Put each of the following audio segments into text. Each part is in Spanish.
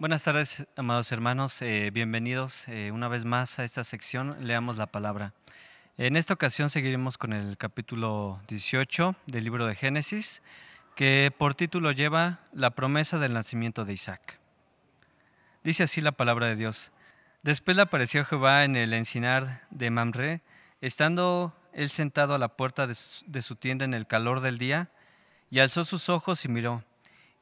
Buenas tardes, amados hermanos. Eh, bienvenidos eh, una vez más a esta sección. Leamos la palabra. En esta ocasión seguiremos con el capítulo 18 del libro de Génesis, que por título lleva La promesa del nacimiento de Isaac. Dice así la palabra de Dios. Después le apareció Jehová en el encinar de Mamre, estando él sentado a la puerta de su, de su tienda en el calor del día, y alzó sus ojos y miró.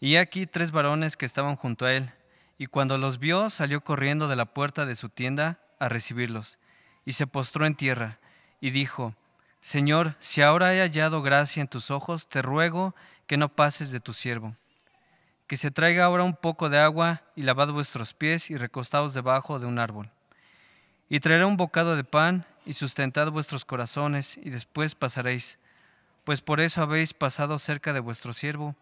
Y aquí tres varones que estaban junto a él y cuando los vio salió corriendo de la puerta de su tienda a recibirlos, y se postró en tierra, y dijo, Señor, si ahora he hallado gracia en tus ojos, te ruego que no pases de tu siervo. Que se traiga ahora un poco de agua, y lavad vuestros pies y recostaos debajo de un árbol. Y traeré un bocado de pan, y sustentad vuestros corazones, y después pasaréis, pues por eso habéis pasado cerca de vuestro siervo.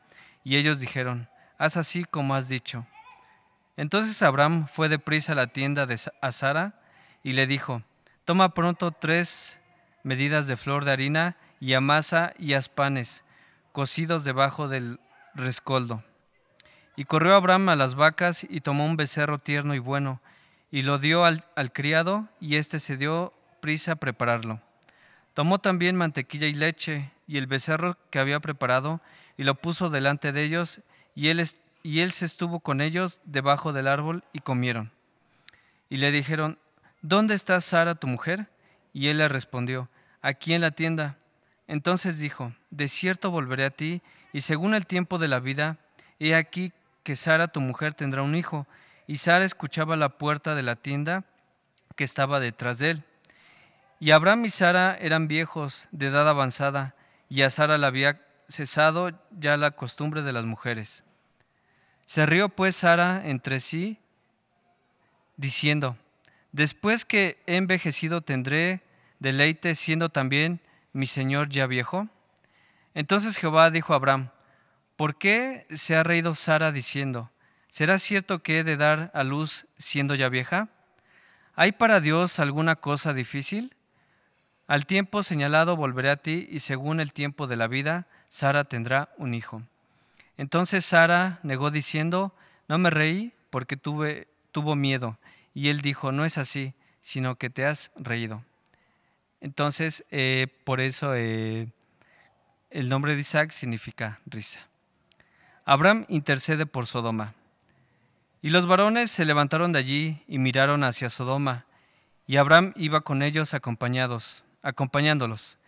Y ellos dijeron, haz así como has dicho. Entonces Abraham fue deprisa a la tienda de Sara y le dijo, toma pronto tres medidas de flor de harina y amasa y haz panes cocidos debajo del rescoldo. Y corrió Abraham a las vacas y tomó un becerro tierno y bueno, y lo dio al, criado, y éste se dio prisa a prepararlo. Tomó también mantequilla y leche, y el becerro que había preparado, y lo puso delante de ellos, y él, y él se estuvo con ellos debajo del árbol y comieron. Y le dijeron, ¿dónde está Sara tu mujer? Y él le respondió, aquí en la tienda. Entonces dijo, de cierto volveré a ti, y según el tiempo de la vida, he aquí que Sara tu mujer tendrá un hijo. Y Sara escuchaba la puerta de la tienda que estaba detrás de él. Y Abraham y Sara eran viejos, de edad avanzada, y a Sara le había cesado ya la costumbre de las mujeres. Se rió pues Sara entre sí, diciendo, después que he envejecido tendré deleite siendo también mi señor ya viejo. Entonces Jehová dijo a Abraham, ¿por qué se ha reído Sara diciendo, ¿será cierto que he de dar a luz siendo ya vieja? ¿Hay para Dios alguna cosa difícil? Al tiempo señalado volveré a ti y según el tiempo de la vida, Sara tendrá un hijo. Entonces Sara negó diciendo, no me reí porque tuve, tuvo miedo. Y él dijo, no es así, sino que te has reído. Entonces, eh, por eso eh, el nombre de Isaac significa risa. Abraham intercede por Sodoma. Y los varones se levantaron de allí y miraron hacia Sodoma, y Abraham iba con ellos acompañados, acompañándolos.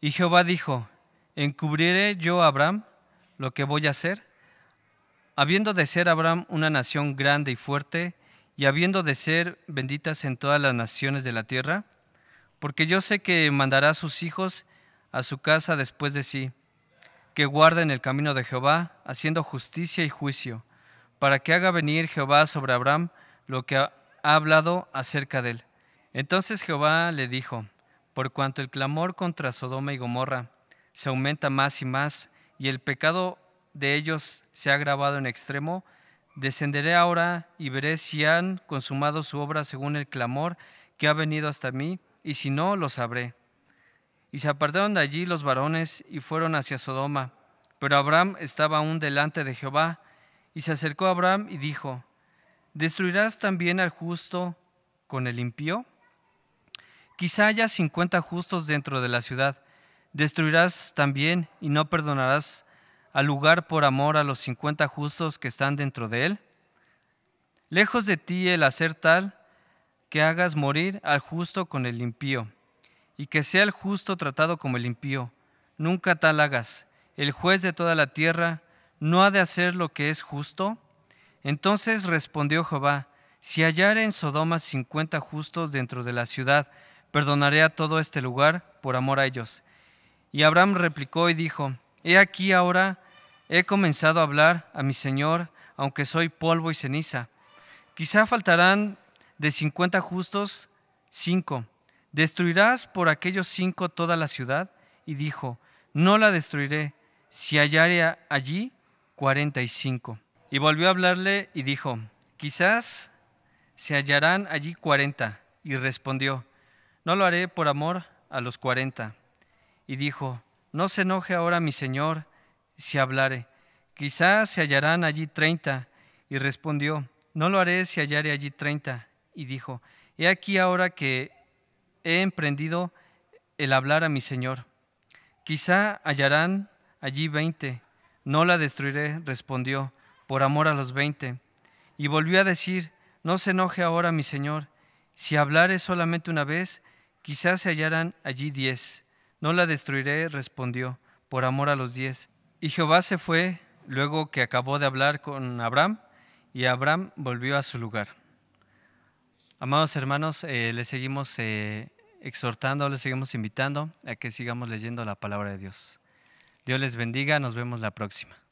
Y Jehová dijo, ¿encubriré yo a Abraham lo que voy a hacer? Habiendo de ser Abraham una nación grande y fuerte, y habiendo de ser benditas en todas las naciones de la tierra, porque yo sé que mandará a sus hijos a su casa después de sí, que guarden el camino de Jehová, haciendo justicia y juicio, para que haga venir Jehová sobre Abraham lo que ha hablado acerca de él. Entonces Jehová le dijo, por cuanto el clamor contra Sodoma y Gomorra se aumenta más y más, y el pecado de ellos se ha agravado en extremo, descenderé ahora y veré si han consumado su obra según el clamor que ha venido hasta mí, y si no, lo sabré. Y se apartaron de allí los varones y fueron hacia Sodoma. Pero Abraham estaba aún delante de Jehová, y se acercó a Abraham y dijo, ¿destruirás también al justo con el impío? Quizá haya cincuenta justos dentro de la ciudad. Destruirás también y no perdonarás al lugar por amor a los cincuenta justos que están dentro de él. Lejos de ti el hacer tal que hagas morir al justo con el impío, y que sea el justo tratado como el impío. Nunca tal hagas. El juez de toda la tierra no ha de hacer lo que es justo. Entonces respondió Jehová, si hallare en Sodoma cincuenta justos dentro de la ciudad, perdonaré a todo este lugar por amor a ellos. Y Abraham replicó y dijo, He aquí ahora he comenzado a hablar a mi Señor, aunque soy polvo y ceniza. Quizá faltarán de cincuenta justos cinco. ¿Destruirás por aquellos cinco toda la ciudad? Y dijo, No la destruiré, si hallare allí cuarenta y cinco. Y volvió a hablarle y dijo, Quizás se hallarán allí cuarenta. Y respondió, No lo haré por amor a los cuarenta y dijo, No se enoje ahora mi señor si hablare, quizás se hallarán allí treinta. Y respondió, No lo haré si hallare allí treinta. Y dijo, He aquí ahora que he emprendido el hablar a mi señor. Quizá hallarán allí veinte. No la destruiré, respondió, por amor a los veinte. Y volvió a decir, No se enoje ahora mi señor, si hablare solamente una vez, quizás se hallarán allí diez. No la destruiré, respondió, por amor a los diez. Y Jehová se fue luego que acabó de hablar con Abraham, y Abraham volvió a su lugar. Amados hermanos, eh, les seguimos eh, exhortando, les seguimos invitando a que sigamos leyendo la palabra de Dios. Dios les bendiga, nos vemos la próxima.